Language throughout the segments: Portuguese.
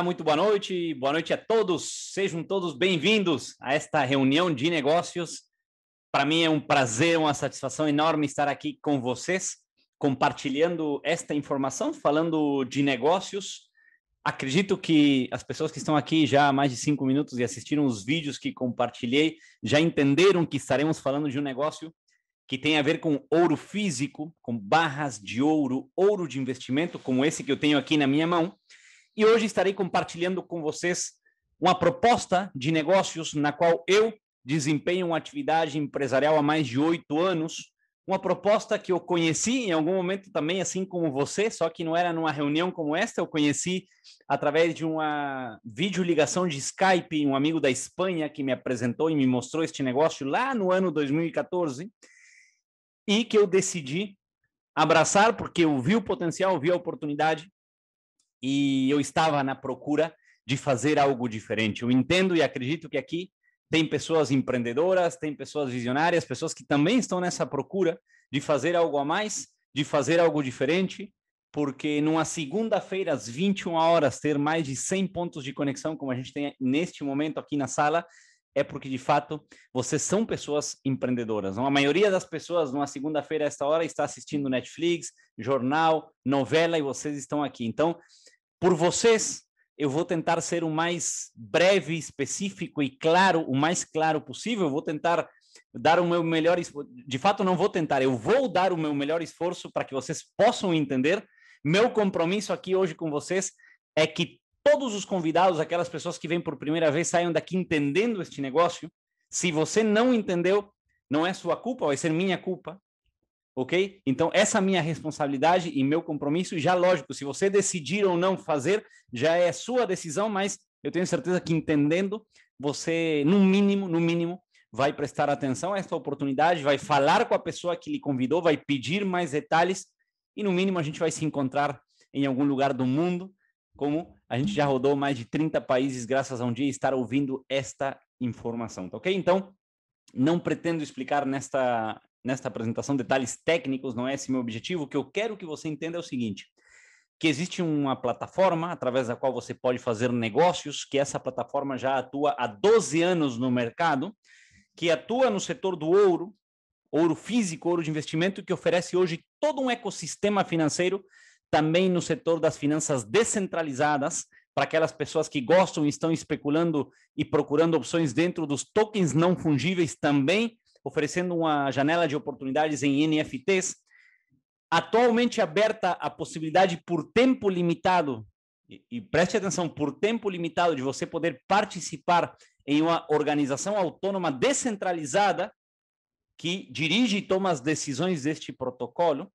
Tá? muito boa noite, boa noite a todos, sejam todos bem-vindos a esta reunião de negócios. Para mim é um prazer, uma satisfação enorme estar aqui com vocês, compartilhando esta informação, falando de negócios. Acredito que as pessoas que estão aqui já há mais de cinco minutos e assistiram os vídeos que compartilhei já entenderam que estaremos falando de um negócio que tem a ver com ouro físico, com barras de ouro, ouro de investimento, como esse que eu tenho aqui na minha mão e hoje estarei compartilhando com vocês uma proposta de negócios na qual eu desempenho uma atividade empresarial há mais de oito anos. Uma proposta que eu conheci em algum momento também, assim como você, só que não era numa reunião como esta, eu conheci através de uma videoligação de Skype, um amigo da Espanha que me apresentou e me mostrou este negócio lá no ano 2014, e que eu decidi abraçar porque eu vi o potencial, vi a oportunidade e eu estava na procura de fazer algo diferente. Eu entendo e acredito que aqui tem pessoas empreendedoras, tem pessoas visionárias, pessoas que também estão nessa procura de fazer algo a mais, de fazer algo diferente, porque numa segunda-feira às 21 horas ter mais de 100 pontos de conexão como a gente tem neste momento aqui na sala, é porque de fato vocês são pessoas empreendedoras. Então, a maioria das pessoas numa segunda-feira a esta hora está assistindo Netflix, jornal, novela e vocês estão aqui. Então, por vocês. Eu vou tentar ser o mais breve, específico e claro, o mais claro possível. Eu vou tentar dar o meu melhor de fato não vou tentar, eu vou dar o meu melhor esforço para que vocês possam entender. Meu compromisso aqui hoje com vocês é que todos os convidados, aquelas pessoas que vêm por primeira vez, saiam daqui entendendo este negócio. Se você não entendeu, não é sua culpa, vai ser minha culpa ok? Então, essa minha responsabilidade e meu compromisso, já lógico, se você decidir ou não fazer, já é sua decisão, mas eu tenho certeza que entendendo, você, no mínimo, no mínimo, vai prestar atenção a esta oportunidade, vai falar com a pessoa que lhe convidou, vai pedir mais detalhes e, no mínimo, a gente vai se encontrar em algum lugar do mundo, como a gente já rodou mais de 30 países graças a um dia estar ouvindo esta informação, tá ok? Então, não pretendo explicar nesta nesta apresentação detalhes técnicos, não é esse meu objetivo. O que eu quero que você entenda é o seguinte: que existe uma plataforma através da qual você pode fazer negócios, que essa plataforma já atua há 12 anos no mercado, que atua no setor do ouro, ouro físico, ouro de investimento, que oferece hoje todo um ecossistema financeiro, também no setor das finanças descentralizadas, para aquelas pessoas que gostam e estão especulando e procurando opções dentro dos tokens não fungíveis também oferecendo uma janela de oportunidades em NFTs, atualmente aberta a possibilidade por tempo limitado, e, e preste atenção, por tempo limitado, de você poder participar em uma organização autônoma descentralizada que dirige e toma as decisões deste protocolo,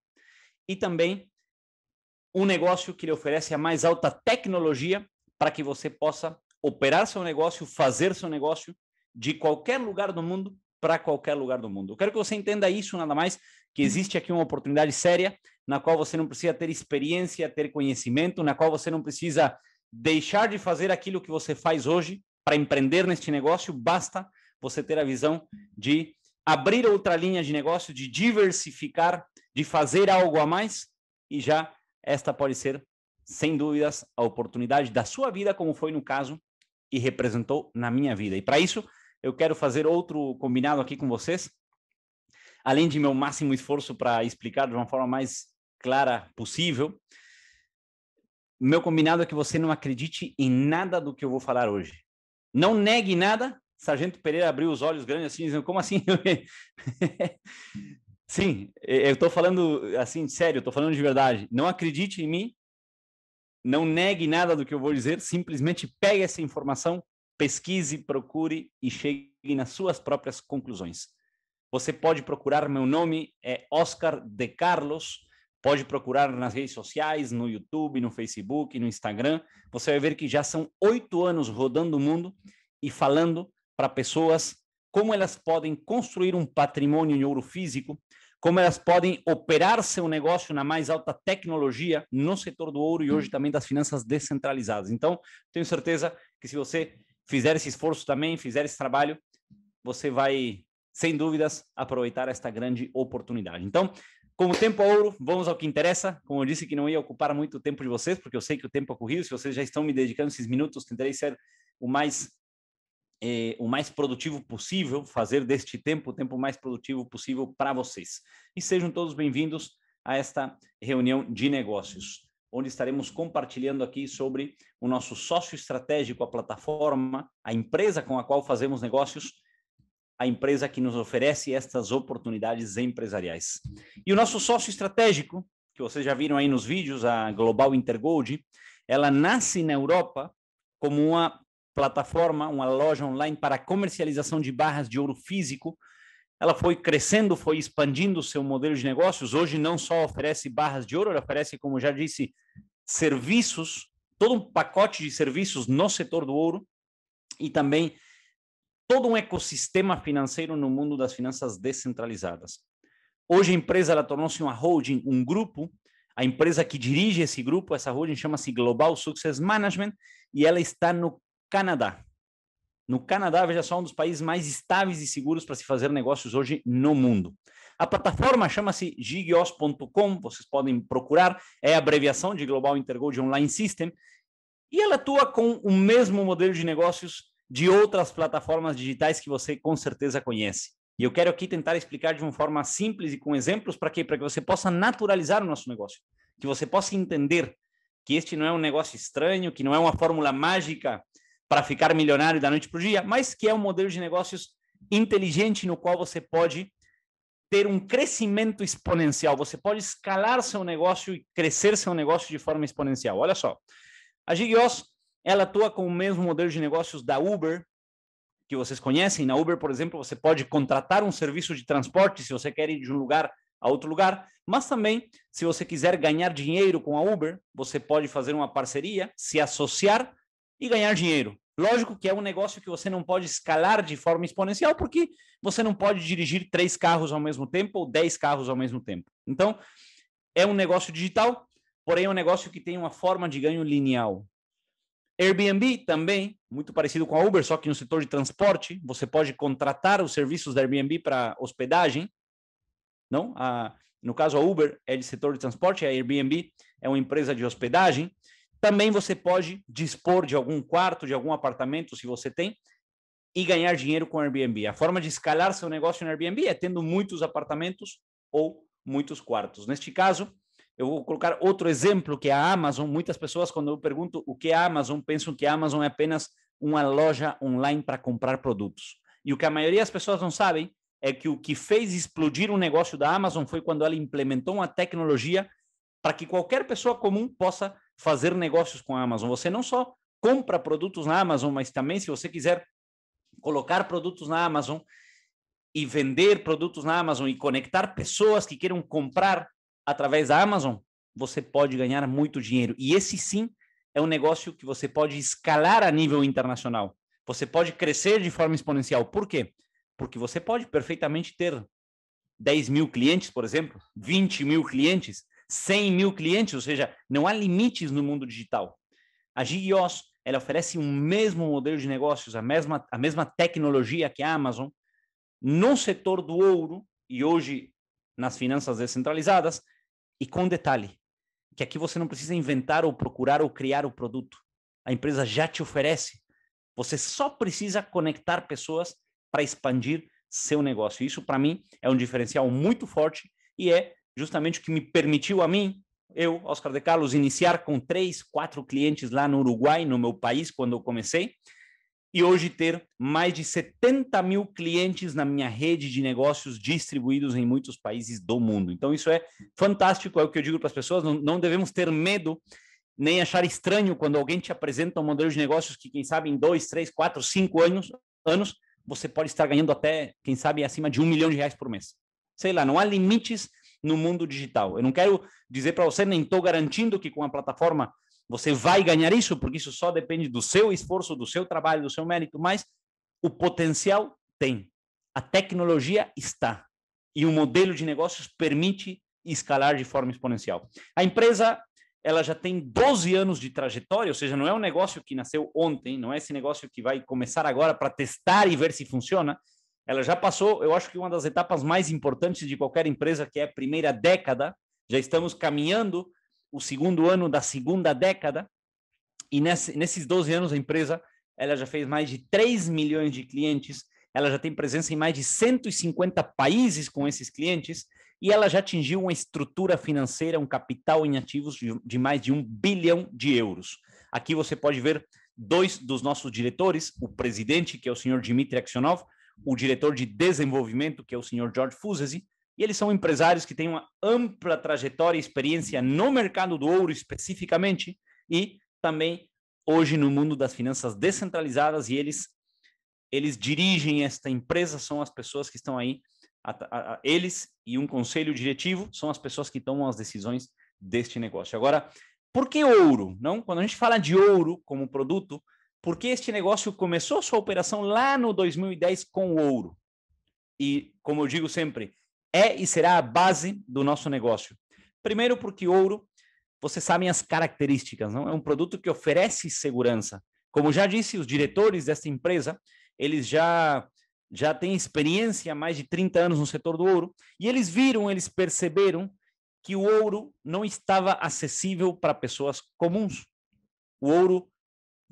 e também um negócio que lhe oferece a mais alta tecnologia para que você possa operar seu negócio, fazer seu negócio de qualquer lugar do mundo para qualquer lugar do mundo. Eu quero que você entenda isso, nada mais, que existe aqui uma oportunidade séria, na qual você não precisa ter experiência, ter conhecimento, na qual você não precisa deixar de fazer aquilo que você faz hoje para empreender neste negócio, basta você ter a visão de abrir outra linha de negócio, de diversificar, de fazer algo a mais, e já esta pode ser, sem dúvidas, a oportunidade da sua vida, como foi no caso e representou na minha vida. E para isso, eu quero fazer outro combinado aqui com vocês. Além de meu máximo esforço para explicar de uma forma mais clara possível, meu combinado é que você não acredite em nada do que eu vou falar hoje. Não negue nada. Sargento Pereira abriu os olhos grandes assim, dizendo: Como assim? Sim, eu estou falando assim, sério, estou falando de verdade. Não acredite em mim, não negue nada do que eu vou dizer, simplesmente pegue essa informação, pesquise, procure e chegue nas suas próprias conclusões. Você pode procurar meu nome, é Oscar De Carlos. Pode procurar nas redes sociais, no YouTube, no Facebook, no Instagram. Você vai ver que já são oito anos rodando o mundo e falando para pessoas como elas podem construir um patrimônio em ouro físico, como elas podem operar seu negócio na mais alta tecnologia no setor do ouro e hoje hum. também das finanças descentralizadas. Então, tenho certeza que se você fizer esse esforço também, fizer esse trabalho, você vai, sem dúvidas, aproveitar esta grande oportunidade. Então, como o tempo ouro, vamos ao que interessa. Como eu disse que não ia ocupar muito tempo de vocês, porque eu sei que o tempo é corrido, se vocês já estão me dedicando esses minutos, tentarei ser o mais eh, o mais produtivo possível, fazer deste tempo o tempo mais produtivo possível para vocês. E sejam todos bem-vindos a esta reunião de negócios onde estaremos compartilhando aqui sobre o nosso sócio estratégico, a plataforma, a empresa com a qual fazemos negócios, a empresa que nos oferece estas oportunidades empresariais. E o nosso sócio estratégico, que vocês já viram aí nos vídeos, a Global Intergold, ela nasce na Europa como uma plataforma, uma loja online para comercialização de barras de ouro físico ela foi crescendo, foi expandindo o seu modelo de negócios. Hoje não só oferece barras de ouro, ela oferece, como já disse, serviços, todo um pacote de serviços no setor do ouro e também todo um ecossistema financeiro no mundo das finanças descentralizadas. Hoje a empresa tornou-se uma holding, um grupo. A empresa que dirige esse grupo, essa holding, chama-se Global Success Management e ela está no Canadá. No Canadá, veja só, um dos países mais estáveis e seguros para se fazer negócios hoje no mundo. A plataforma chama-se gigios.com, vocês podem procurar, é a abreviação de Global Intergold Online System, e ela atua com o mesmo modelo de negócios de outras plataformas digitais que você com certeza conhece. E eu quero aqui tentar explicar de uma forma simples e com exemplos para que para que você possa naturalizar o nosso negócio, que você possa entender que este não é um negócio estranho, que não é uma fórmula mágica para ficar milionário da noite para o dia, mas que é um modelo de negócios inteligente no qual você pode ter um crescimento exponencial, você pode escalar seu negócio e crescer seu negócio de forma exponencial. Olha só, a Gigios, ela atua com o mesmo modelo de negócios da Uber, que vocês conhecem. Na Uber, por exemplo, você pode contratar um serviço de transporte se você quer ir de um lugar a outro lugar, mas também, se você quiser ganhar dinheiro com a Uber, você pode fazer uma parceria, se associar e ganhar dinheiro. Lógico que é um negócio que você não pode escalar de forma exponencial, porque você não pode dirigir três carros ao mesmo tempo ou dez carros ao mesmo tempo. Então, é um negócio digital, porém é um negócio que tem uma forma de ganho lineal. Airbnb também, muito parecido com a Uber, só que no setor de transporte, você pode contratar os serviços da Airbnb para hospedagem, não? A, no caso, a Uber é de setor de transporte, a Airbnb é uma empresa de hospedagem. Também você pode dispor de algum quarto, de algum apartamento, se você tem, e ganhar dinheiro com Airbnb. A forma de escalar seu negócio no Airbnb é tendo muitos apartamentos ou muitos quartos. Neste caso, eu vou colocar outro exemplo que é a Amazon. Muitas pessoas, quando eu pergunto o que é a Amazon, pensam que a Amazon é apenas uma loja online para comprar produtos. E o que a maioria das pessoas não sabem é que o que fez explodir o negócio da Amazon foi quando ela implementou uma tecnologia para que qualquer pessoa comum possa fazer negócios com a Amazon. Você não só compra produtos na Amazon, mas também, se você quiser colocar produtos na Amazon e vender produtos na Amazon e conectar pessoas que queiram comprar através da Amazon, você pode ganhar muito dinheiro. E esse sim é um negócio que você pode escalar a nível internacional. Você pode crescer de forma exponencial. Por quê? Porque você pode perfeitamente ter 10 mil clientes, por exemplo, 20 mil clientes, 100 mil clientes, ou seja, não há limites no mundo digital. A Gios ela oferece o mesmo modelo de negócios, a mesma, a mesma tecnologia que a Amazon, no setor do ouro e hoje nas finanças descentralizadas, e com detalhe, que aqui você não precisa inventar ou procurar ou criar o produto. A empresa já te oferece. Você só precisa conectar pessoas para expandir seu negócio. Isso, para mim, é um diferencial muito forte e é justamente o que me permitiu a mim, eu, Oscar de Carlos, iniciar com três, quatro clientes lá no Uruguai, no meu país, quando eu comecei, e hoje ter mais de 70 mil clientes na minha rede de negócios distribuídos em muitos países do mundo. Então, isso é fantástico, é o que eu digo para as pessoas, não, não devemos ter medo nem achar estranho quando alguém te apresenta um modelo de negócios que, quem sabe, em dois, três, quatro, cinco anos, anos você pode estar ganhando até, quem sabe, acima de um milhão de reais por mês. Sei lá, não há limites no mundo digital. Eu não quero dizer para você, nem estou garantindo que com a plataforma você vai ganhar isso, porque isso só depende do seu esforço, do seu trabalho, do seu mérito, mas o potencial tem. A tecnologia está. E o modelo de negócios permite escalar de forma exponencial. A empresa ela já tem 12 anos de trajetória, ou seja, não é um negócio que nasceu ontem, não é esse negócio que vai começar agora para testar e ver se funciona. Ela já passou, eu acho que uma das etapas mais importantes de qualquer empresa, que é a primeira década. Já estamos caminhando o segundo ano da segunda década. E nesse, nesses 12 anos, a empresa ela já fez mais de 3 milhões de clientes, ela já tem presença em mais de 150 países com esses clientes e ela já atingiu uma estrutura financeira, um capital em ativos de, de mais de um bilhão de euros. Aqui você pode ver dois dos nossos diretores, o presidente, que é o senhor Dmitry Aksionov, o diretor de desenvolvimento, que é o senhor George Fuzesi, e eles são empresários que têm uma ampla trajetória e experiência no mercado do ouro especificamente e também hoje no mundo das finanças descentralizadas e eles eles dirigem esta empresa, são as pessoas que estão aí, a, a, a, eles e um conselho diretivo são as pessoas que tomam as decisões deste negócio. Agora, por que ouro? Não, quando a gente fala de ouro como produto, porque este negócio começou sua operação lá no 2010 com o ouro. E, como eu digo sempre, é e será a base do nosso negócio. Primeiro, porque ouro, vocês sabem as características, não? É um produto que oferece segurança. Como já disse, os diretores desta empresa, eles já já têm experiência há mais de 30 anos no setor do ouro, e eles viram, eles perceberam que o ouro não estava acessível para pessoas comuns. O ouro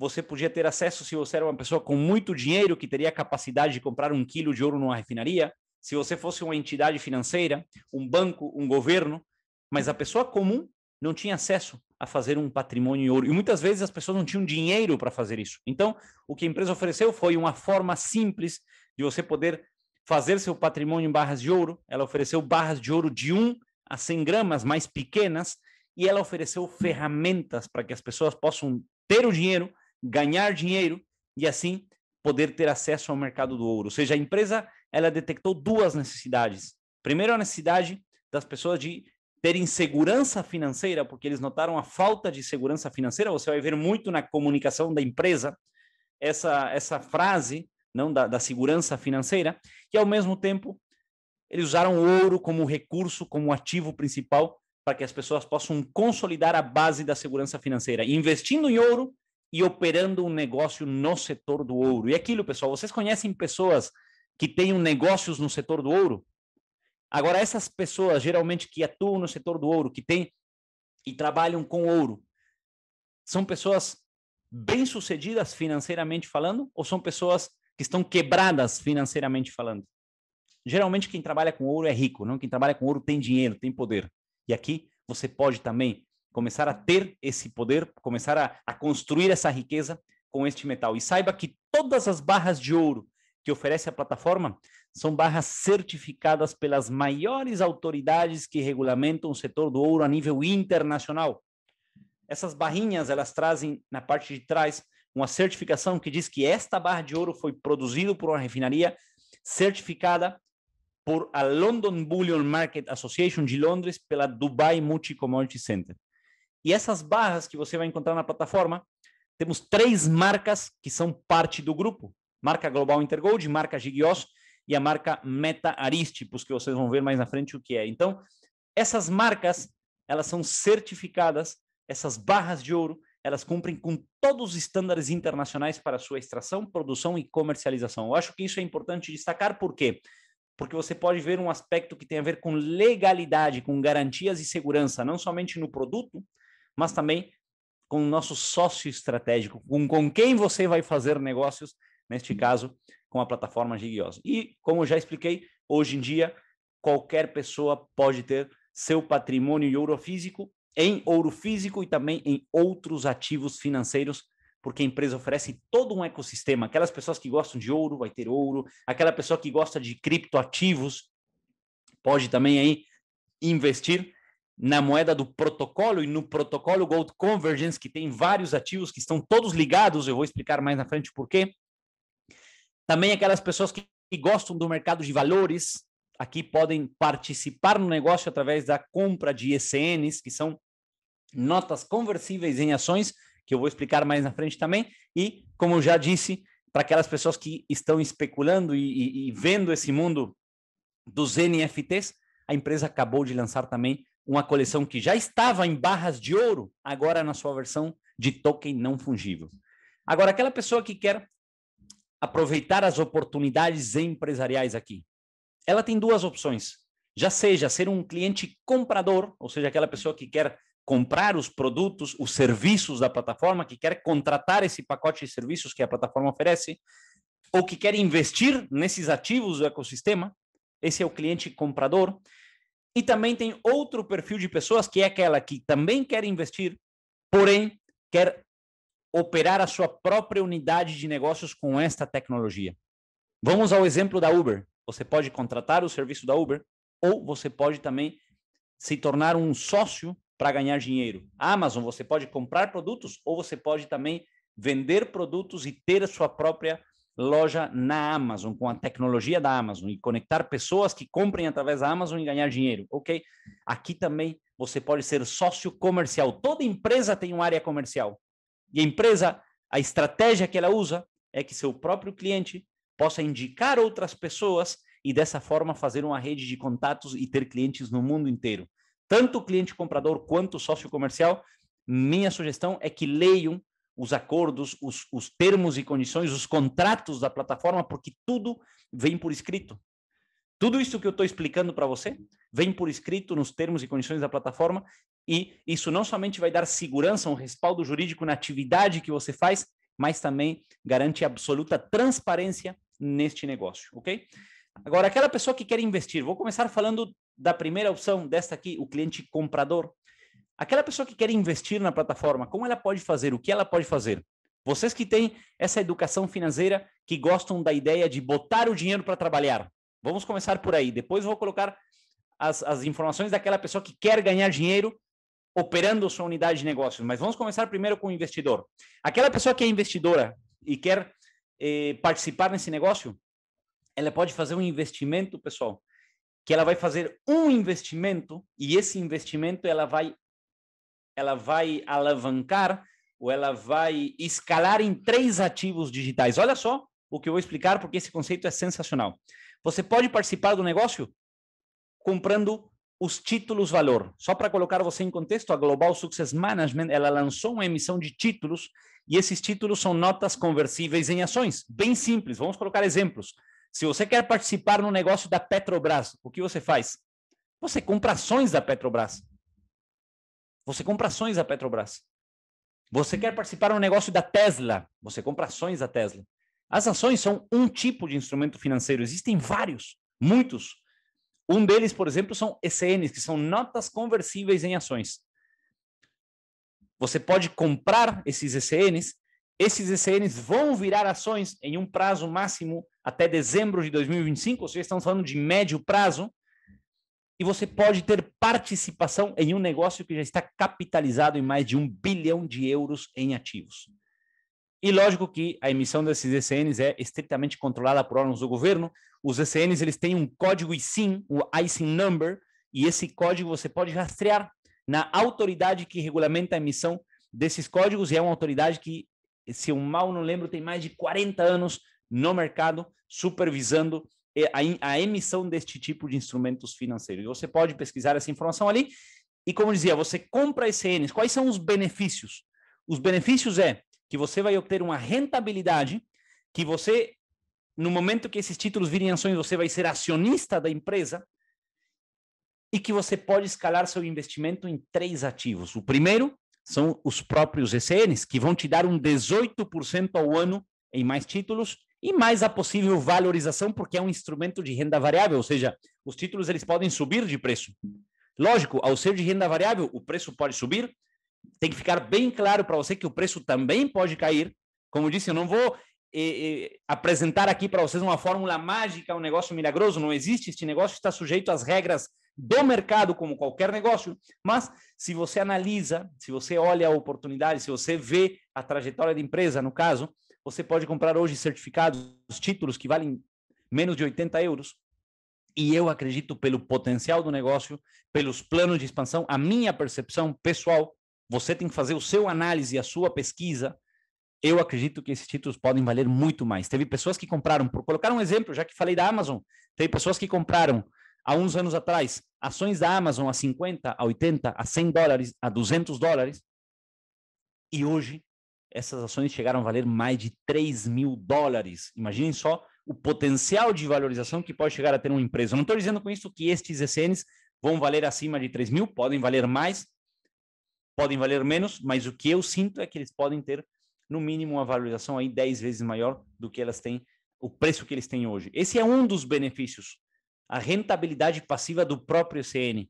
você podia ter acesso se você era uma pessoa com muito dinheiro que teria capacidade de comprar um quilo de ouro numa refinaria, se você fosse uma entidade financeira, um banco, um governo, mas a pessoa comum não tinha acesso a fazer um patrimônio em ouro. E muitas vezes as pessoas não tinham dinheiro para fazer isso. Então, o que a empresa ofereceu foi uma forma simples de você poder fazer seu patrimônio em barras de ouro. Ela ofereceu barras de ouro de 1 a 100 gramas, mais pequenas, e ela ofereceu ferramentas para que as pessoas possam ter o dinheiro ganhar dinheiro e assim poder ter acesso ao mercado do ouro. Ou seja, a empresa ela detectou duas necessidades. Primeiro, a necessidade das pessoas de terem segurança financeira, porque eles notaram a falta de segurança financeira. Você vai ver muito na comunicação da empresa essa essa frase não da, da segurança financeira e ao mesmo tempo eles usaram o ouro como recurso, como ativo principal para que as pessoas possam consolidar a base da segurança financeira. E investindo em ouro, e operando um negócio no setor do ouro. E é aquilo, pessoal, vocês conhecem pessoas que têm negócios no setor do ouro? Agora, essas pessoas, geralmente, que atuam no setor do ouro, que têm e trabalham com ouro, são pessoas bem-sucedidas financeiramente falando ou são pessoas que estão quebradas financeiramente falando? Geralmente quem trabalha com ouro é rico, não? Quem trabalha com ouro tem dinheiro, tem poder. E aqui você pode também começar a ter esse poder, começar a, a construir essa riqueza com este metal. E saiba que todas as barras de ouro que oferece a plataforma são barras certificadas pelas maiores autoridades que regulamentam o setor do ouro a nível internacional. Essas barrinhas, elas trazem na parte de trás uma certificação que diz que esta barra de ouro foi produzida por uma refinaria certificada por a London Bullion Market Association de Londres pela Dubai Multi Commodity Center. E essas barras que você vai encontrar na plataforma, temos três marcas que são parte do grupo: marca Global Intergold, marca Gigios e a marca Meta Aristipus, que vocês vão ver mais na frente o que é. Então, essas marcas, elas são certificadas, essas barras de ouro, elas cumprem com todos os estándares internacionais para sua extração, produção e comercialização. Eu acho que isso é importante destacar, por quê? Porque você pode ver um aspecto que tem a ver com legalidade, com garantias e segurança, não somente no produto, mas também com o nosso sócio estratégico, com, com quem você vai fazer negócios, neste uhum. caso, com a plataforma gigiosa E, como já expliquei, hoje em dia, qualquer pessoa pode ter seu patrimônio em ouro físico, em ouro físico e também em outros ativos financeiros, porque a empresa oferece todo um ecossistema. Aquelas pessoas que gostam de ouro vai ter ouro, aquela pessoa que gosta de criptoativos pode também aí investir na moeda do protocolo e no protocolo Gold Convergence, que tem vários ativos que estão todos ligados, eu vou explicar mais na frente por quê. Também aquelas pessoas que gostam do mercado de valores, aqui podem participar no negócio através da compra de ECNs, que são notas conversíveis em ações, que eu vou explicar mais na frente também. E, como eu já disse, para aquelas pessoas que estão especulando e, e, e vendo esse mundo dos NFTs, a empresa acabou de lançar também uma coleção que já estava em barras de ouro, agora na sua versão de token não fungível. Agora, aquela pessoa que quer aproveitar as oportunidades empresariais aqui, ela tem duas opções. Já seja ser um cliente comprador, ou seja, aquela pessoa que quer comprar os produtos, os serviços da plataforma, que quer contratar esse pacote de serviços que a plataforma oferece, ou que quer investir nesses ativos do ecossistema, esse é o cliente comprador. E também tem outro perfil de pessoas que é aquela que também quer investir, porém quer operar a sua própria unidade de negócios com esta tecnologia. Vamos ao exemplo da Uber. Você pode contratar o serviço da Uber ou você pode também se tornar um sócio para ganhar dinheiro. A Amazon, você pode comprar produtos ou você pode também vender produtos e ter a sua própria loja na Amazon, com a tecnologia da Amazon e conectar pessoas que comprem através da Amazon e ganhar dinheiro, ok? Aqui também você pode ser sócio comercial. Toda empresa tem uma área comercial. E a empresa, a estratégia que ela usa é que seu próprio cliente possa indicar outras pessoas e dessa forma fazer uma rede de contatos e ter clientes no mundo inteiro. Tanto o cliente comprador quanto o sócio comercial, minha sugestão é que leiam os acordos, os, os termos e condições, os contratos da plataforma, porque tudo vem por escrito. Tudo isso que eu estou explicando para você vem por escrito nos termos e condições da plataforma, e isso não somente vai dar segurança, um respaldo jurídico na atividade que você faz, mas também garante absoluta transparência neste negócio, ok? Agora, aquela pessoa que quer investir, vou começar falando da primeira opção, desta aqui, o cliente comprador. Aquela pessoa que quer investir na plataforma, como ela pode fazer? O que ela pode fazer? Vocês que têm essa educação financeira, que gostam da ideia de botar o dinheiro para trabalhar, vamos começar por aí. Depois vou colocar as, as informações daquela pessoa que quer ganhar dinheiro operando sua unidade de negócios. Mas vamos começar primeiro com o investidor. Aquela pessoa que é investidora e quer eh, participar nesse negócio, ela pode fazer um investimento, pessoal, que ela vai fazer um investimento e esse investimento ela vai ela vai alavancar ou ela vai escalar em três ativos digitais. Olha só o que eu vou explicar, porque esse conceito é sensacional. Você pode participar do negócio comprando os títulos valor. Só para colocar você em contexto, a Global Success Management ela lançou uma emissão de títulos e esses títulos são notas conversíveis em ações. Bem simples. Vamos colocar exemplos. Se você quer participar no negócio da Petrobras, o que você faz? Você compra ações da Petrobras. Você compra ações da Petrobras. Você quer participar no negócio da Tesla? Você compra ações da Tesla. As ações são um tipo de instrumento financeiro. Existem vários, muitos. Um deles, por exemplo, são ECNs, que são notas conversíveis em ações. Você pode comprar esses ECNs. Esses ECNs vão virar ações em um prazo máximo até dezembro de 2025, ou seja, estamos falando de médio prazo e você pode ter participação em um negócio que já está capitalizado em mais de um bilhão de euros em ativos. E lógico que a emissão desses ECNs é estritamente controlada por órgãos do governo. Os ECNs eles têm um código ICIN, o ICIN number, e esse código você pode rastrear na autoridade que regulamenta a emissão desses códigos, e é uma autoridade que, se eu mal não lembro, tem mais de 40 anos no mercado supervisando a, a emissão deste tipo de instrumentos financeiros. E você pode pesquisar essa informação ali. E como dizia, você compra ECNs. Quais são os benefícios? Os benefícios é que você vai obter uma rentabilidade que você, no momento que esses títulos virem ações, você vai ser acionista da empresa e que você pode escalar seu investimento em três ativos. O primeiro são os próprios ECNs, que vão te dar um 18% ao ano em mais títulos e mais a possível valorização, porque é um instrumento de renda variável, ou seja, os títulos eles podem subir de preço. Lógico, ao ser de renda variável, o preço pode subir. Tem que ficar bem claro para você que o preço também pode cair. Como eu disse, eu não vou eh, eh, apresentar aqui para vocês uma fórmula mágica, um negócio milagroso. Não existe. Este negócio está sujeito às regras do mercado, como qualquer negócio. Mas se você analisa, se você olha a oportunidade, se você vê a trajetória da empresa, no caso, você pode comprar hoje certificados, títulos que valem menos de 80 euros. E eu acredito pelo potencial do negócio, pelos planos de expansão, a minha percepção pessoal. Você tem que fazer o seu análise, a sua pesquisa. Eu acredito que esses títulos podem valer muito mais. Teve pessoas que compraram, por colocar um exemplo, já que falei da Amazon, teve pessoas que compraram há uns anos atrás ações da Amazon a 50, a 80, a 100 dólares, a 200 dólares. E hoje essas ações chegaram a valer mais de 3 mil dólares. Imaginem só o potencial de valorização que pode chegar a ter uma empresa. Eu não estou dizendo com isso que estes ECNs vão valer acima de 3 mil, podem valer mais, podem valer menos, mas o que eu sinto é que eles podem ter, no mínimo, uma valorização aí 10 vezes maior do que elas têm, o preço que eles têm hoje. Esse é um dos benefícios, a rentabilidade passiva do próprio ECN.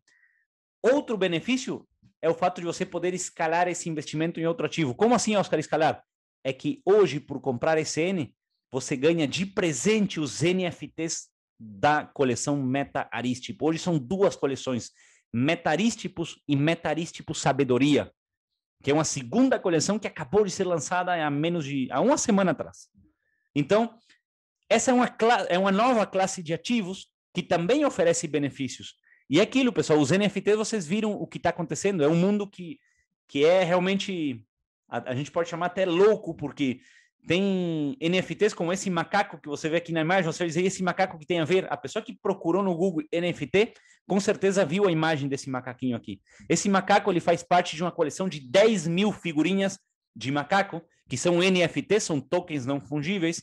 Outro benefício é o fato de você poder escalar esse investimento em outro ativo. Como assim, Oscar, escalar? É que hoje, por comprar ECN, você ganha de presente os NFTs da coleção Meta Aristipo. Hoje são duas coleções, Meta Arístipos e Meta Arístipo Sabedoria, que é uma segunda coleção que acabou de ser lançada há menos de há uma semana atrás. Então, essa é uma, é uma nova classe de ativos que também oferece benefícios. E é aquilo, pessoal, os NFTs, vocês viram o que está acontecendo, é um mundo que, que é realmente, a, a gente pode chamar até louco, porque tem NFTs como esse macaco que você vê aqui na imagem, você dizer esse macaco que tem a ver, a pessoa que procurou no Google NFT, com certeza viu a imagem desse macaquinho aqui. Esse macaco, ele faz parte de uma coleção de 10 mil figurinhas de macaco, que são NFTs, são tokens não fungíveis,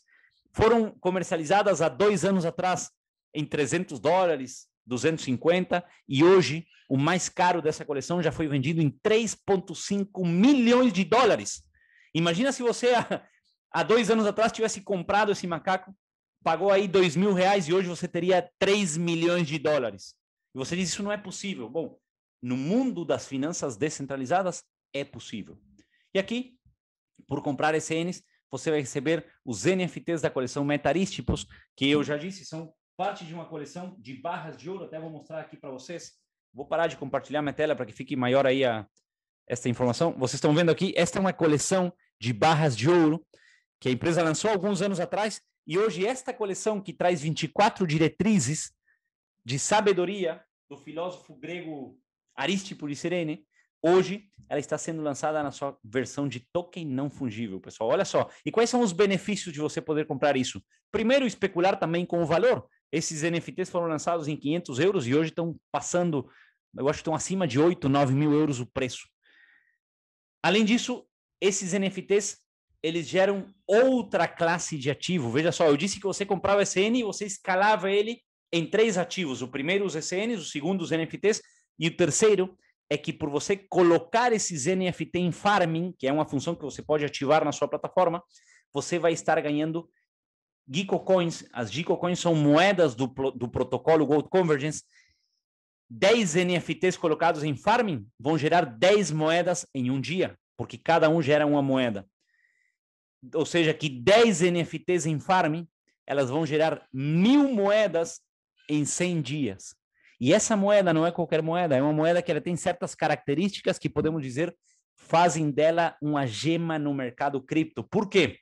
foram comercializadas há dois anos atrás em 300 dólares, 250 e hoje o mais caro dessa coleção já foi vendido em 3,5 milhões de dólares. Imagina se você há, dois anos atrás tivesse comprado esse macaco, pagou aí dois mil reais e hoje você teria 3 milhões de dólares. E você diz isso não é possível. Bom, no mundo das finanças descentralizadas é possível. E aqui, por comprar SNs, você vai receber os NFTs da coleção Metaristipos, que eu já disse, são parte de uma coleção de barras de ouro. Até vou mostrar aqui para vocês. Vou parar de compartilhar minha tela para que fique maior aí a, esta informação. Vocês estão vendo aqui, esta é uma coleção de barras de ouro que a empresa lançou alguns anos atrás. E hoje esta coleção, que traz 24 diretrizes de sabedoria do filósofo grego Aristipo de Sirene, hoje ela está sendo lançada na sua versão de token não fungível, pessoal. Olha só. E quais são os benefícios de você poder comprar isso? Primeiro, especular também com o valor. Esses NFTs foram lançados em 500 euros e hoje estão passando, eu acho que estão acima de 8, 9 mil euros o preço. Além disso, esses NFTs eles geram outra classe de ativo. Veja só, eu disse que você comprava SN e você escalava ele em três ativos. O primeiro os SNs, o segundo os NFTs e o terceiro é que por você colocar esses NFT em farming, que é uma função que você pode ativar na sua plataforma, você vai estar ganhando Gecko Coins, as Gecko Coins são moedas do, do protocolo Gold Convergence. 10 NFTs colocados em farming vão gerar 10 moedas em um dia, porque cada um gera uma moeda. Ou seja, que 10 NFTs em farming, elas vão gerar mil moedas em 100 dias. E essa moeda não é qualquer moeda, é uma moeda que ela tem certas características que podemos dizer fazem dela uma gema no mercado cripto. Por quê?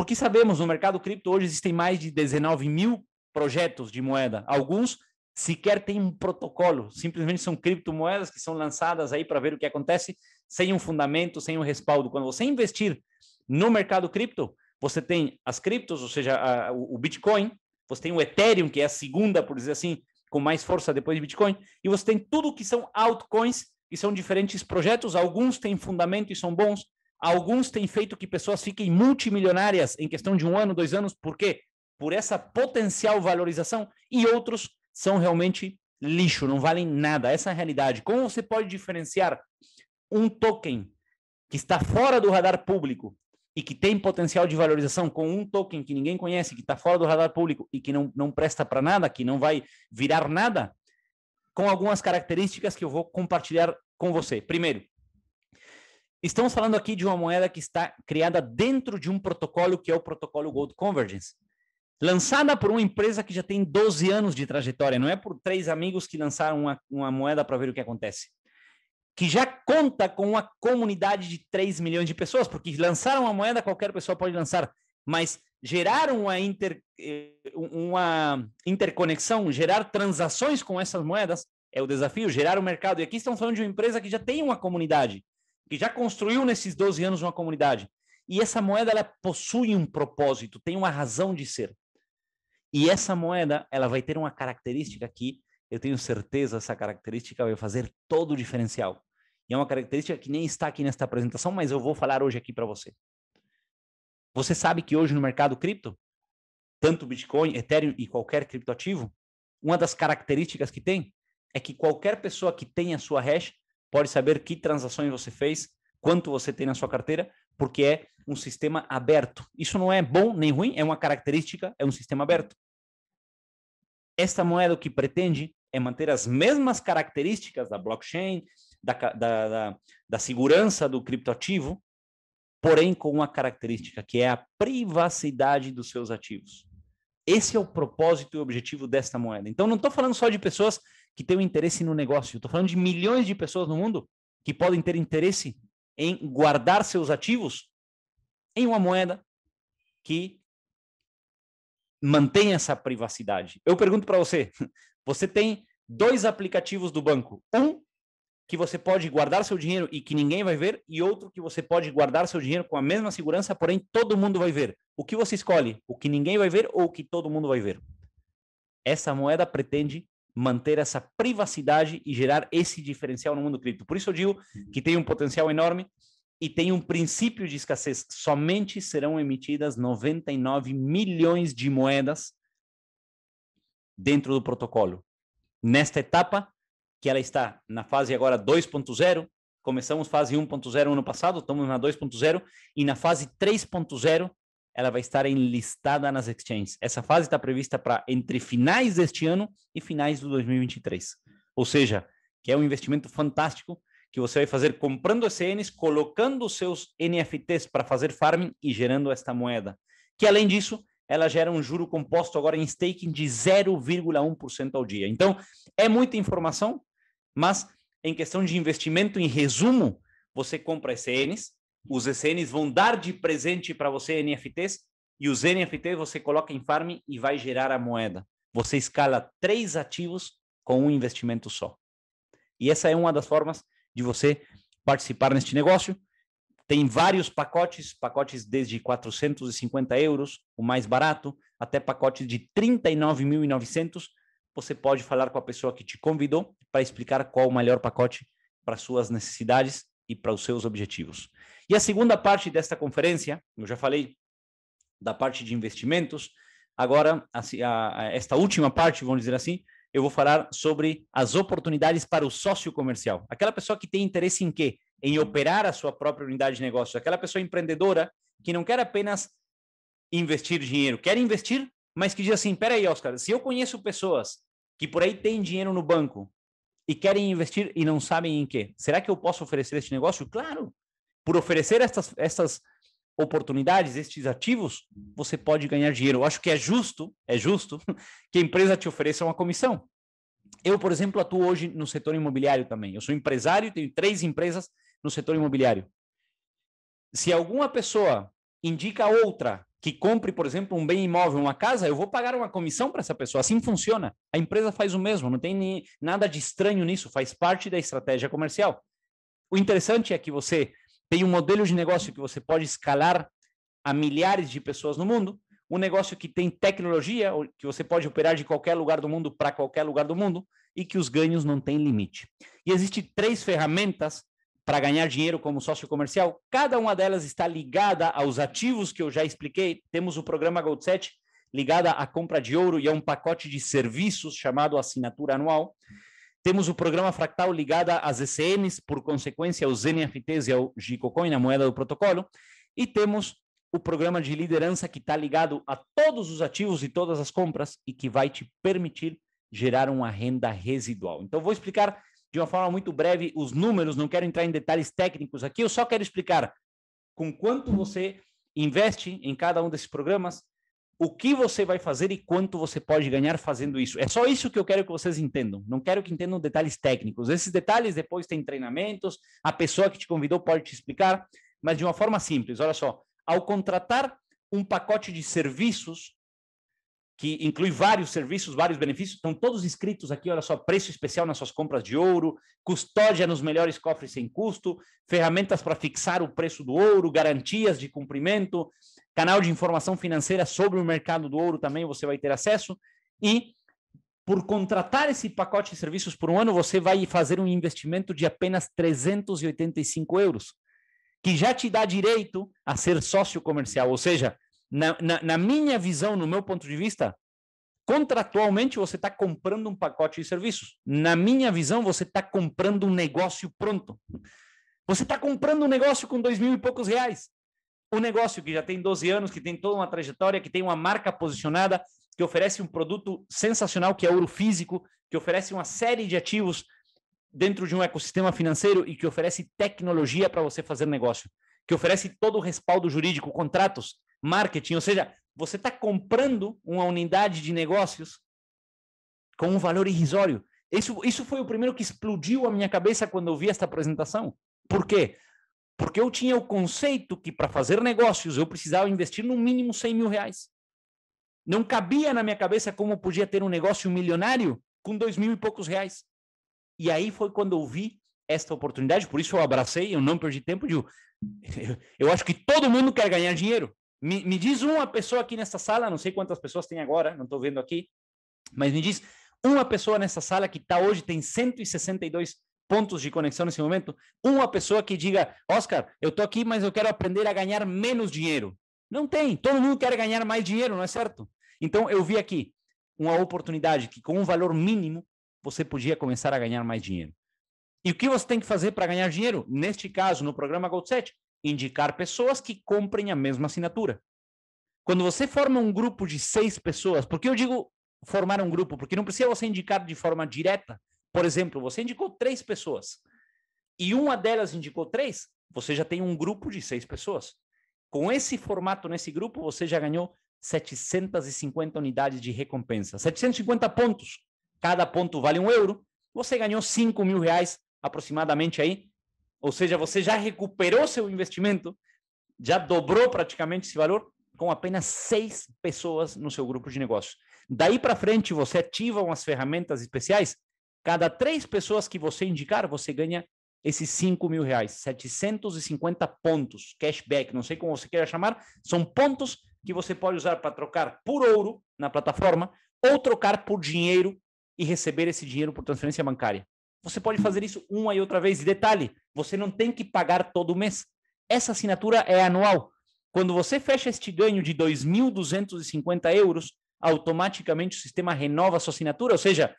Porque sabemos, no mercado cripto hoje existem mais de 19 mil projetos de moeda. Alguns sequer têm um protocolo, simplesmente são criptomoedas que são lançadas aí para ver o que acontece, sem um fundamento, sem um respaldo. Quando você investir no mercado cripto, você tem as criptos, ou seja, a, o Bitcoin, você tem o Ethereum, que é a segunda, por dizer assim, com mais força depois de Bitcoin, e você tem tudo que são altcoins, que são diferentes projetos, alguns têm fundamento e são bons, Alguns têm feito que pessoas fiquem multimilionárias em questão de um ano, dois anos, por quê? Por essa potencial valorização, e outros são realmente lixo, não valem nada. Essa é a realidade. Como você pode diferenciar um token que está fora do radar público e que tem potencial de valorização com um token que ninguém conhece, que está fora do radar público e que não, não presta para nada, que não vai virar nada, com algumas características que eu vou compartilhar com você. Primeiro, Estamos falando aqui de uma moeda que está criada dentro de um protocolo que é o protocolo Gold Convergence, lançada por uma empresa que já tem 12 anos de trajetória, não é por três amigos que lançaram uma, uma moeda para ver o que acontece, que já conta com uma comunidade de 3 milhões de pessoas, porque lançaram uma moeda, qualquer pessoa pode lançar, mas gerar uma, inter, eh, uma interconexão, gerar transações com essas moedas é o desafio, gerar um mercado. E aqui estamos falando de uma empresa que já tem uma comunidade que já construiu nesses 12 anos uma comunidade. E essa moeda ela possui um propósito, tem uma razão de ser. E essa moeda ela vai ter uma característica que eu tenho certeza essa característica vai fazer todo o diferencial. E é uma característica que nem está aqui nesta apresentação, mas eu vou falar hoje aqui para você. Você sabe que hoje no mercado cripto, tanto Bitcoin, Ethereum e qualquer criptoativo, uma das características que tem é que qualquer pessoa que tenha a sua hash pode saber que transações você fez, quanto você tem na sua carteira, porque é um sistema aberto. Isso não é bom nem ruim, é uma característica, é um sistema aberto. Esta moeda o que pretende é manter as mesmas características da blockchain, da, da, da, da segurança do criptoativo, porém com uma característica que é a privacidade dos seus ativos. Esse é o propósito e objetivo desta moeda. Então, não estou falando só de pessoas que têm um interesse no negócio. Estou falando de milhões de pessoas no mundo que podem ter interesse em guardar seus ativos em uma moeda que mantém essa privacidade. Eu pergunto para você: você tem dois aplicativos do banco. Um que você pode guardar seu dinheiro e que ninguém vai ver, e outro que você pode guardar seu dinheiro com a mesma segurança, porém todo mundo vai ver. O que você escolhe? O que ninguém vai ver ou o que todo mundo vai ver? Essa moeda pretende manter essa privacidade e gerar esse diferencial no mundo cripto. Por isso eu digo uhum. que tem um potencial enorme e tem um princípio de escassez. Somente serão emitidas 99 milhões de moedas dentro do protocolo. Nesta etapa, que ela está na fase agora 2.0, começamos fase 1.0 ano passado, estamos na 2.0 e na fase 3.0 ela vai estar enlistada nas exchanges. Essa fase está prevista para entre finais deste ano e finais de 2023. Ou seja, que é um investimento fantástico que você vai fazer comprando ECNs, colocando os seus NFTs para fazer farming e gerando esta moeda. Que além disso, ela gera um juro composto agora em staking de 0,1% ao dia. Então, é muita informação, mas em questão de investimento, em resumo, você compra ECNs, os ECNs vão dar de presente para você NFTs e os NFTs você coloca em farm e vai gerar a moeda. Você escala três ativos com um investimento só. E essa é uma das formas de você participar neste negócio. Tem vários pacotes, pacotes desde 450 euros, o mais barato, até pacotes de 39.900. Você pode falar com a pessoa que te convidou para explicar qual o melhor pacote para suas necessidades e para os seus objetivos. E a segunda parte desta conferência, eu já falei da parte de investimentos, agora, assim, a, a, esta última parte, vamos dizer assim, eu vou falar sobre as oportunidades para o sócio comercial. Aquela pessoa que tem interesse em quê? Em operar a sua própria unidade de negócio. Aquela pessoa empreendedora que não quer apenas investir dinheiro, quer investir, mas que diz assim: peraí, Oscar, se eu conheço pessoas que por aí têm dinheiro no banco e querem investir e não sabem em quê, será que eu posso oferecer este negócio? Claro! por oferecer essas, essas oportunidades, estes ativos, você pode ganhar dinheiro. Eu acho que é justo, é justo que a empresa te ofereça uma comissão. Eu, por exemplo, atuo hoje no setor imobiliário também. Eu sou empresário, tenho três empresas no setor imobiliário. Se alguma pessoa indica outra que compre, por exemplo, um bem imóvel, uma casa, eu vou pagar uma comissão para essa pessoa. Assim funciona. A empresa faz o mesmo, não tem nada de estranho nisso, faz parte da estratégia comercial. O interessante é que você tem um modelo de negócio que você pode escalar a milhares de pessoas no mundo, um negócio que tem tecnologia, que você pode operar de qualquer lugar do mundo para qualquer lugar do mundo e que os ganhos não têm limite. E existem três ferramentas para ganhar dinheiro como sócio comercial. Cada uma delas está ligada aos ativos que eu já expliquei. Temos o programa Gold Set ligada à compra de ouro e a é um pacote de serviços chamado assinatura anual. Temos o programa fractal ligado às ECNs, por consequência aos NFTs e ao Gicocoin, a moeda do protocolo. E temos o programa de liderança que está ligado a todos os ativos e todas as compras e que vai te permitir gerar uma renda residual. Então, vou explicar de uma forma muito breve os números, não quero entrar em detalhes técnicos aqui, eu só quero explicar com quanto você investe em cada um desses programas, o que você vai fazer e quanto você pode ganhar fazendo isso. É só isso que eu quero que vocês entendam. Não quero que entendam detalhes técnicos. Esses detalhes depois tem treinamentos, a pessoa que te convidou pode te explicar, mas de uma forma simples. Olha só, ao contratar um pacote de serviços que inclui vários serviços, vários benefícios, estão todos inscritos aqui, olha só, preço especial nas suas compras de ouro, custódia nos melhores cofres sem custo, ferramentas para fixar o preço do ouro, garantias de cumprimento, Canal de informação financeira sobre o mercado do ouro também você vai ter acesso. E por contratar esse pacote de serviços por um ano, você vai fazer um investimento de apenas 385 euros, que já te dá direito a ser sócio comercial. Ou seja, na, na, na minha visão, no meu ponto de vista, contratualmente você está comprando um pacote de serviços. Na minha visão, você está comprando um negócio pronto. Você está comprando um negócio com dois mil e poucos reais um negócio que já tem 12 anos, que tem toda uma trajetória, que tem uma marca posicionada, que oferece um produto sensacional, que é ouro físico, que oferece uma série de ativos dentro de um ecossistema financeiro e que oferece tecnologia para você fazer negócio, que oferece todo o respaldo jurídico, contratos, marketing, ou seja, você está comprando uma unidade de negócios com um valor irrisório. Isso, isso foi o primeiro que explodiu a minha cabeça quando eu vi esta apresentação. Por quê? Porque eu tinha o conceito que para fazer negócios eu precisava investir no mínimo 100 mil reais. Não cabia na minha cabeça como podia ter um negócio milionário com dois mil e poucos reais. E aí foi quando eu vi esta oportunidade, por isso eu abracei, eu não perdi tempo de. Eu acho que todo mundo quer ganhar dinheiro. Me, me diz uma pessoa aqui nessa sala, não sei quantas pessoas tem agora, não estou vendo aqui, mas me diz uma pessoa nessa sala que está hoje tem 162 pontos de conexão nesse momento, uma pessoa que diga, Oscar, eu estou aqui, mas eu quero aprender a ganhar menos dinheiro. Não tem, todo mundo quer ganhar mais dinheiro, não é certo? Então, eu vi aqui uma oportunidade que com um valor mínimo você podia começar a ganhar mais dinheiro. E o que você tem que fazer para ganhar dinheiro? Neste caso, no programa Gold Set, indicar pessoas que comprem a mesma assinatura. Quando você forma um grupo de seis pessoas, porque eu digo formar um grupo? Porque não precisa você indicar de forma direta, por exemplo, você indicou três pessoas e uma delas indicou três, você já tem um grupo de seis pessoas. Com esse formato nesse grupo, você já ganhou 750 unidades de recompensa. 750 pontos. Cada ponto vale um euro. Você ganhou 5 mil reais aproximadamente aí. Ou seja, você já recuperou seu investimento, já dobrou praticamente esse valor com apenas seis pessoas no seu grupo de negócio. Daí para frente, você ativa umas ferramentas especiais Cada três pessoas que você indicar, você ganha esses 5 mil reais, 750 pontos, cashback, não sei como você queira chamar, são pontos que você pode usar para trocar por ouro na plataforma ou trocar por dinheiro e receber esse dinheiro por transferência bancária. Você pode fazer isso uma e outra vez. E detalhe, você não tem que pagar todo mês. Essa assinatura é anual. Quando você fecha este ganho de 2.250 euros, automaticamente o sistema renova sua assinatura, ou seja,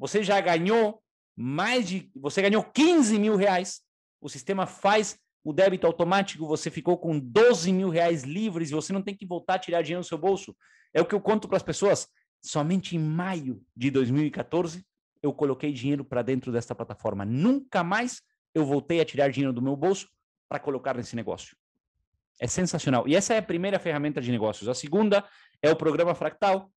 você já ganhou mais de. Você ganhou 15 mil reais. O sistema faz o débito automático, você ficou com 12 mil reais livres e você não tem que voltar a tirar dinheiro do seu bolso. É o que eu conto para as pessoas. Somente em maio de 2014 eu coloquei dinheiro para dentro desta plataforma. Nunca mais eu voltei a tirar dinheiro do meu bolso para colocar nesse negócio. É sensacional. E essa é a primeira ferramenta de negócios. A segunda é o programa Fractal,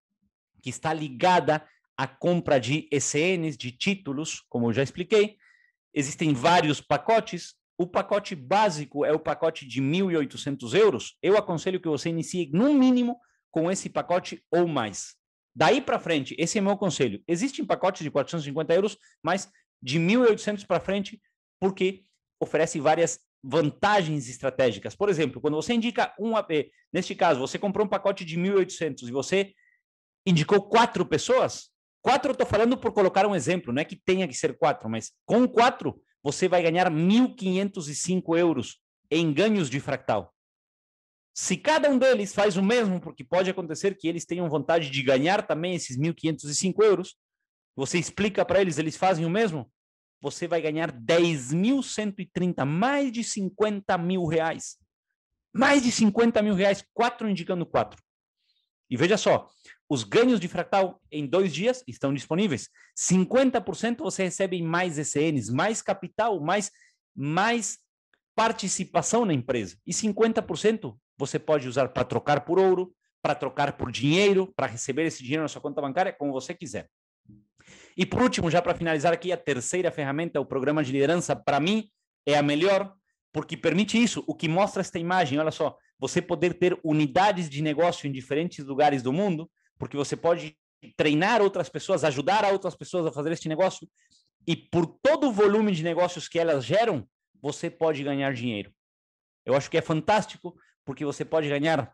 que está ligada a compra de ECNs, de títulos, como eu já expliquei. Existem vários pacotes. O pacote básico é o pacote de 1.800 euros. Eu aconselho que você inicie, no mínimo, com esse pacote ou mais. Daí para frente, esse é meu conselho. Existem pacotes de 450 euros, mas de 1.800 para frente, porque oferece várias vantagens estratégicas. Por exemplo, quando você indica um AP, neste caso, você comprou um pacote de 1.800 e você indicou quatro pessoas, Quatro, eu estou falando por colocar um exemplo, não é que tenha que ser quatro, mas com quatro, você vai ganhar 1.505 euros em ganhos de fractal. Se cada um deles faz o mesmo, porque pode acontecer que eles tenham vontade de ganhar também esses 1.505 euros, você explica para eles, eles fazem o mesmo, você vai ganhar 10.130, mais de 50 mil reais. Mais de 50 mil reais, quatro indicando quatro. E veja só, os ganhos de fractal em dois dias estão disponíveis. 50% você recebe em mais ECNs, mais capital, mais, mais participação na empresa. E 50% você pode usar para trocar por ouro, para trocar por dinheiro, para receber esse dinheiro na sua conta bancária, como você quiser. E por último, já para finalizar aqui, a terceira ferramenta, o programa de liderança, para mim, é a melhor, porque permite isso. O que mostra esta imagem, olha só, você poder ter unidades de negócio em diferentes lugares do mundo, porque você pode treinar outras pessoas, ajudar outras pessoas a fazer este negócio, e por todo o volume de negócios que elas geram, você pode ganhar dinheiro. Eu acho que é fantástico, porque você pode ganhar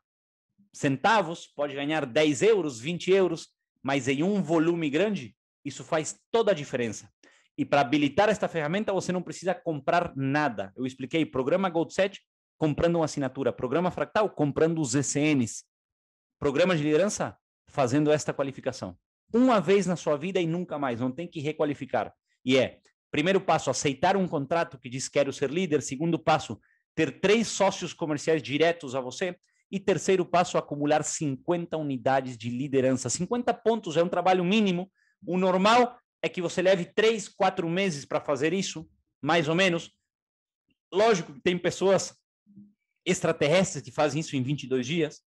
centavos, pode ganhar 10 euros, 20 euros, mas em um volume grande, isso faz toda a diferença. E para habilitar esta ferramenta, você não precisa comprar nada. Eu expliquei, programa Gold comprando uma assinatura. Programa Fractal, comprando os ECNs. Programa de liderança, fazendo esta qualificação. Uma vez na sua vida e nunca mais, não tem que requalificar. E é, primeiro passo, aceitar um contrato que diz quero ser líder. Segundo passo, ter três sócios comerciais diretos a você. E terceiro passo, acumular 50 unidades de liderança. 50 pontos é um trabalho mínimo. O normal é que você leve três, quatro meses para fazer isso, mais ou menos. Lógico que tem pessoas extraterrestres que fazem isso em 22 dias.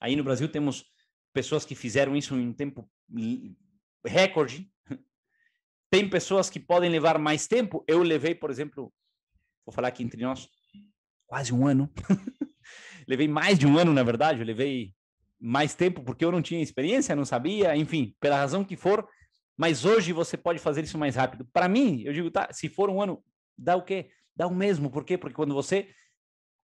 Aí no Brasil temos pessoas que fizeram isso em um tempo recorde. Tem pessoas que podem levar mais tempo. Eu levei, por exemplo, vou falar aqui entre nós, quase um ano. levei mais de um ano, na verdade. Eu levei mais tempo porque eu não tinha experiência, não sabia, enfim, pela razão que for. Mas hoje você pode fazer isso mais rápido. Para mim, eu digo, tá, se for um ano, dá o quê? Dá o mesmo. Por quê? Porque quando você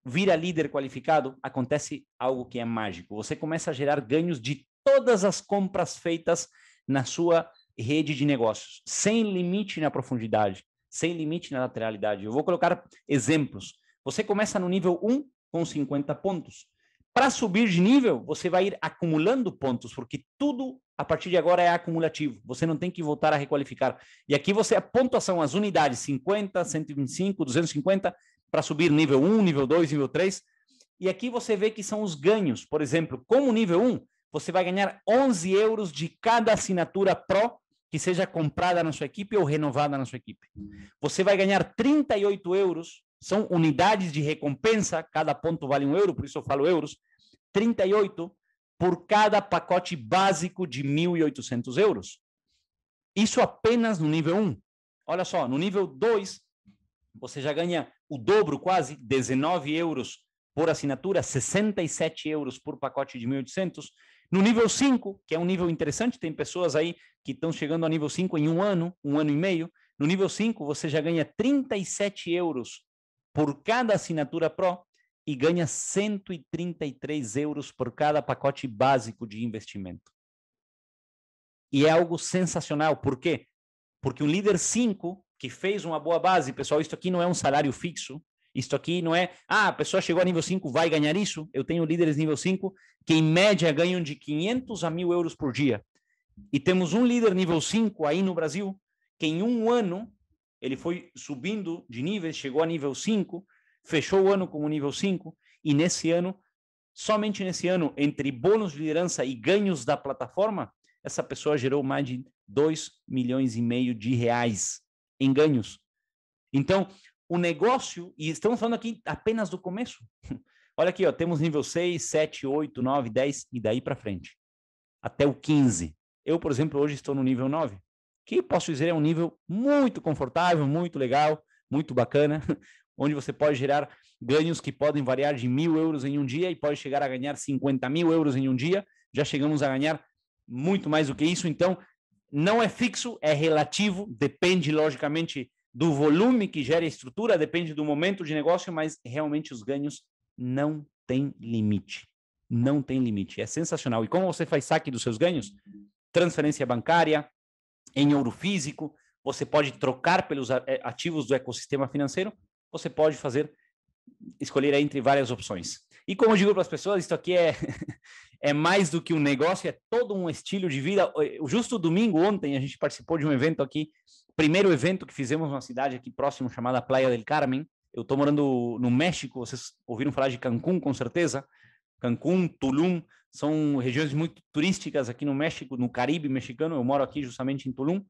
vira líder qualificado, acontece algo que é mágico. Você começa a gerar ganhos de todas as compras feitas na sua rede de negócios, sem limite na profundidade, sem limite na lateralidade. Eu vou colocar exemplos. Você começa no nível 1 com 50 pontos. Para subir de nível, você vai ir acumulando pontos, porque tudo a partir de agora é acumulativo. Você não tem que voltar a requalificar. E aqui você a é pontuação, as unidades 50, 125, 250, para subir nível 1, nível 2, nível 3. E aqui você vê que são os ganhos. Por exemplo, como nível 1, você vai ganhar 11 euros de cada assinatura Pro que seja comprada na sua equipe ou renovada na sua equipe. Você vai ganhar 38 euros, são unidades de recompensa, cada ponto vale um euro, por isso eu falo euros, 38 por cada pacote básico de 1.800 euros. Isso apenas no nível 1. Olha só, no nível 2, você já ganha o dobro quase, 19 euros por assinatura, 67 euros por pacote de 1.800. No nível 5, que é um nível interessante, tem pessoas aí que estão chegando ao nível 5 em um ano, um ano e meio. No nível 5, você já ganha 37 euros por cada assinatura Pro e ganha 133 euros por cada pacote básico de investimento. E é algo sensacional. Por quê? Porque um líder 5 que fez uma boa base, pessoal, isto aqui não é um salário fixo, isto aqui não é, ah, a pessoa chegou a nível 5, vai ganhar isso. Eu tenho líderes nível 5 que, em média, ganham de 500 a 1.000 euros por dia. E temos um líder nível 5 aí no Brasil, que em um ano ele foi subindo de níveis, chegou a nível 5, fechou o ano como nível 5, e nesse ano, somente nesse ano, entre bônus de liderança e ganhos da plataforma, essa pessoa gerou mais de 2 milhões e meio de reais em ganhos. Então, o negócio, e estamos falando aqui apenas do começo. Olha aqui, ó, temos nível 6, 7, 8, 9, 10 e daí para frente. Até o 15. Eu, por exemplo, hoje estou no nível 9, que posso dizer é um nível muito confortável, muito legal, muito bacana, onde você pode gerar ganhos que podem variar de mil euros em um dia e pode chegar a ganhar 50 mil euros em um dia. Já chegamos a ganhar muito mais do que isso. Então, não é fixo, é relativo, depende, logicamente, do volume que gera a estrutura, depende do momento de negócio, mas realmente os ganhos não têm limite. Não tem limite. É sensacional. E como você faz saque dos seus ganhos? Transferência bancária, em ouro físico, você pode trocar pelos é, ativos do ecossistema financeiro, você pode fazer, escolher entre várias opções. E como eu digo para as pessoas, isso aqui é, é mais do que um negócio, é todo um estilo de vida. Eh, justo domingo, ontem, a gente participou de um evento aqui, primeiro evento que fizemos numa cidade aqui próximo, chamada Playa del Carmen. Eu estou morando no México, vocês ouviram falar de Cancún, com certeza. Cancún, Tulum, são regiões muito turísticas aqui no México, no Caribe mexicano. Eu moro aqui justamente em Tulum,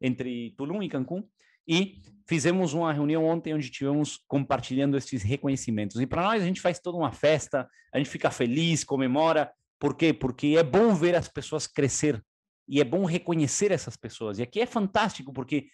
entre Tulum e Cancún. E fizemos uma reunião ontem onde tivemos compartilhando esses reconhecimentos. E para nós, a gente faz toda uma festa, a gente fica feliz, comemora, por quê? Porque é bom ver as pessoas crescer e é bom reconhecer essas pessoas. E aqui é fantástico porque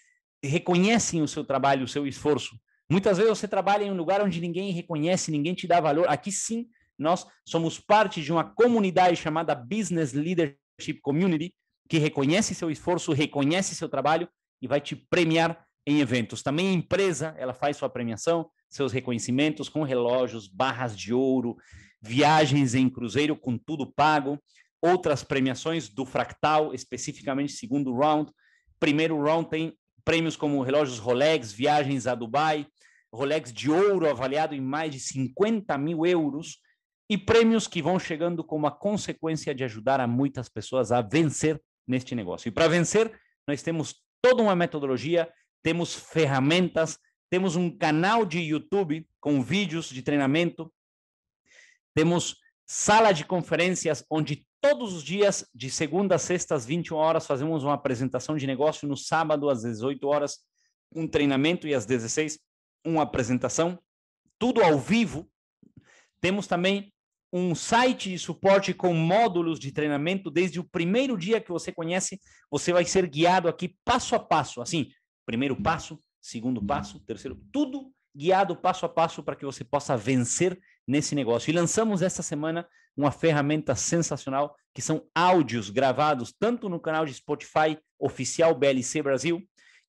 reconhecem o seu trabalho, o seu esforço. Muitas vezes você trabalha em um lugar onde ninguém reconhece, ninguém te dá valor. Aqui sim, nós somos parte de uma comunidade chamada Business Leadership Community, que reconhece seu esforço, reconhece seu trabalho e vai te premiar em eventos. Também a empresa, ela faz sua premiação, seus reconhecimentos com relógios, barras de ouro, viagens em cruzeiro com tudo pago, outras premiações do Fractal, especificamente segundo round. Primeiro round tem prêmios como relógios Rolex, viagens a Dubai, Rolex de ouro avaliado em mais de 50 mil euros e prêmios que vão chegando como a consequência de ajudar a muitas pessoas a vencer neste negócio. E para vencer, nós temos toda uma metodologia, temos ferramentas, temos um canal de YouTube com vídeos de treinamento, temos sala de conferências onde todos os dias, de segunda a sexta às 21 horas, fazemos uma apresentação de negócio. No sábado, às 18 horas, um treinamento e às 16, uma apresentação. Tudo ao vivo. Temos também um site de suporte com módulos de treinamento. Desde o primeiro dia que você conhece, você vai ser guiado aqui passo a passo. Assim, primeiro passo, segundo passo, terceiro, tudo guiado passo a passo para que você possa vencer nesse negócio. E lançamos esta semana uma ferramenta sensacional, que são áudios gravados tanto no canal de Spotify oficial BLC Brasil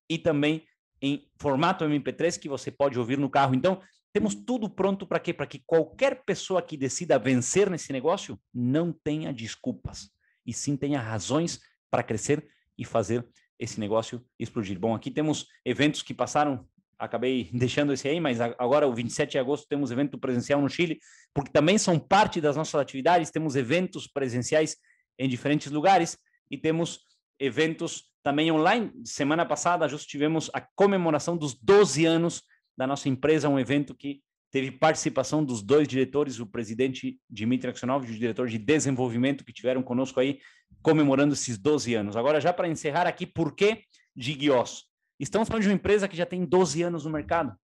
e também em formato MP3 que você pode ouvir no carro. Então, temos tudo pronto para quê? Para que qualquer pessoa que decida vencer nesse negócio não tenha desculpas, e sim tenha razões para crescer e fazer esse negócio explodir. Bom, aqui temos eventos que passaram acabei deixando esse aí, mas agora, o 27 de agosto, temos evento presencial no Chile, porque também são parte das nossas atividades, temos eventos presenciais em diferentes lugares e temos eventos também online. Semana passada, justo tivemos a comemoração dos 12 anos da nossa empresa, um evento que teve participação dos dois diretores, o presidente Dmitry Aksionov e o diretor de desenvolvimento, que tiveram conosco aí comemorando esses 12 anos. Agora, já para encerrar aqui, por que Gigios? Estamos falando de uma empresa que já tem 12 anos no mercado,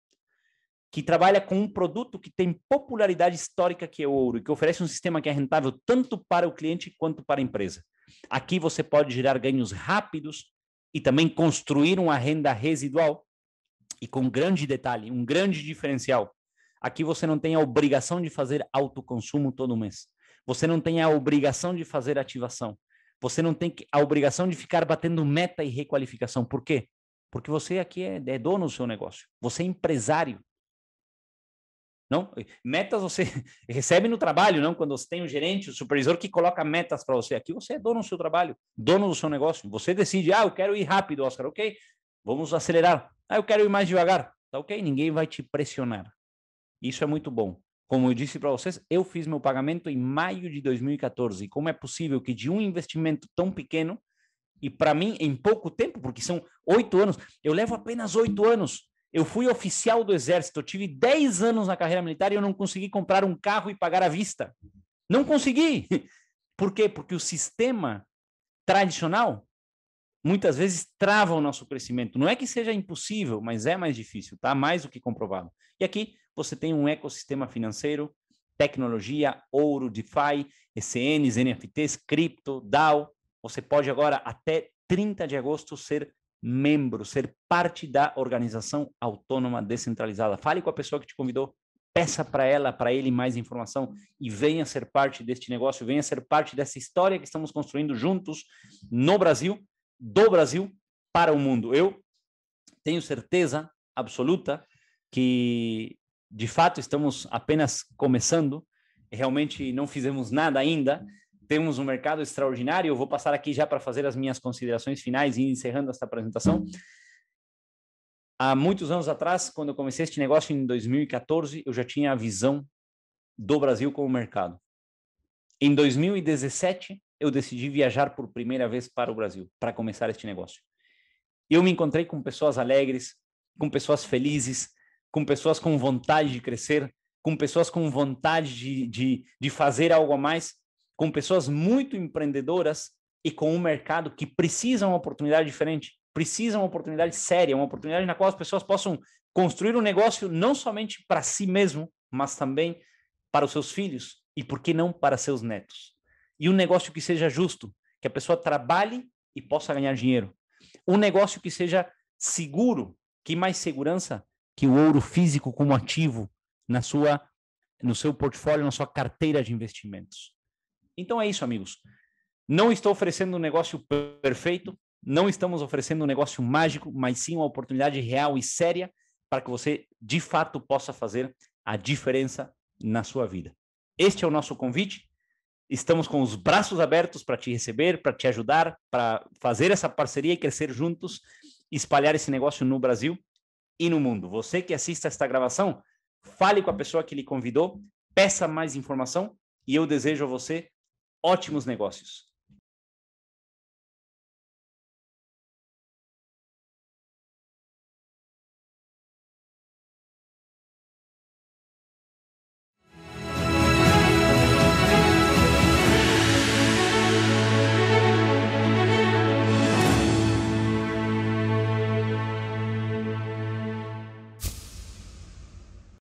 que trabalha com um produto que tem popularidade histórica, que é o ouro, e que oferece um sistema que é rentável tanto para o cliente quanto para a empresa. Aqui você pode gerar ganhos rápidos e também construir uma renda residual. E com um grande detalhe, um grande diferencial. Aqui você não tem a obrigação de fazer autoconsumo todo mês. Você não tem a obrigação de fazer ativação. Você não tem a obrigação de ficar batendo meta e requalificação. Por quê? Porque você aqui é, é dono do seu negócio. Você é empresário. Não? Metas você recebe no trabalho, não? Quando você tem um gerente, o um supervisor que coloca metas para você. Aqui você é dono do seu trabalho, dono do seu negócio. Você decide, ah, eu quero ir rápido, Oscar, ok? Vamos acelerar. Ah, eu quero ir mais devagar. Tá ok? Ninguém vai te pressionar. Isso é muito bom. Como eu disse para vocês, eu fiz meu pagamento em maio de 2014. Como é possível que de um investimento tão pequeno e para mim, em pouco tempo, porque são oito anos, eu levo apenas oito anos. Eu fui oficial do Exército, eu tive dez anos na carreira militar e eu não consegui comprar um carro e pagar à vista. Não consegui. Por quê? Porque o sistema tradicional muitas vezes trava o nosso crescimento. Não é que seja impossível, mas é mais difícil, tá? Mais do que comprovado. E aqui você tem um ecossistema financeiro, tecnologia, ouro, DeFi, ECNs, NFTs, cripto, DAO, você pode agora, até 30 de agosto, ser membro, ser parte da organização autônoma descentralizada. Fale com a pessoa que te convidou, peça para ela, para ele mais informação e venha ser parte deste negócio, venha ser parte dessa história que estamos construindo juntos no Brasil, do Brasil para o mundo. Eu tenho certeza absoluta que de fato estamos apenas começando, realmente não fizemos nada ainda temos um mercado extraordinário. Eu vou passar aqui já para fazer as minhas considerações finais e encerrando esta apresentação. Há muitos anos atrás, quando eu comecei este negócio em 2014, eu já tinha a visão do Brasil como mercado. Em 2017, eu decidi viajar por primeira vez para o Brasil para começar este negócio. Eu me encontrei com pessoas alegres, com pessoas felizes, com pessoas com vontade de crescer, com pessoas com vontade de, de, de fazer algo a mais com pessoas muito empreendedoras e com um mercado que precisa uma oportunidade diferente, precisa uma oportunidade séria, uma oportunidade na qual as pessoas possam construir um negócio não somente para si mesmo, mas também para os seus filhos e por que não para seus netos. E um negócio que seja justo, que a pessoa trabalhe e possa ganhar dinheiro. Um negócio que seja seguro, que mais segurança que o ouro físico como ativo na sua no seu portfólio, na sua carteira de investimentos. Então é isso, amigos. Não estou oferecendo um negócio perfeito, não estamos oferecendo um negócio mágico, mas sim uma oportunidade real e séria para que você de fato possa fazer a diferença na sua vida. Este é o nosso convite. Estamos com os braços abertos para te receber, para te ajudar, para fazer essa parceria e crescer juntos, espalhar esse negócio no Brasil e no mundo. Você que assista esta gravação, fale com a pessoa que lhe convidou, peça mais informação e eu desejo a você ótimos negócios.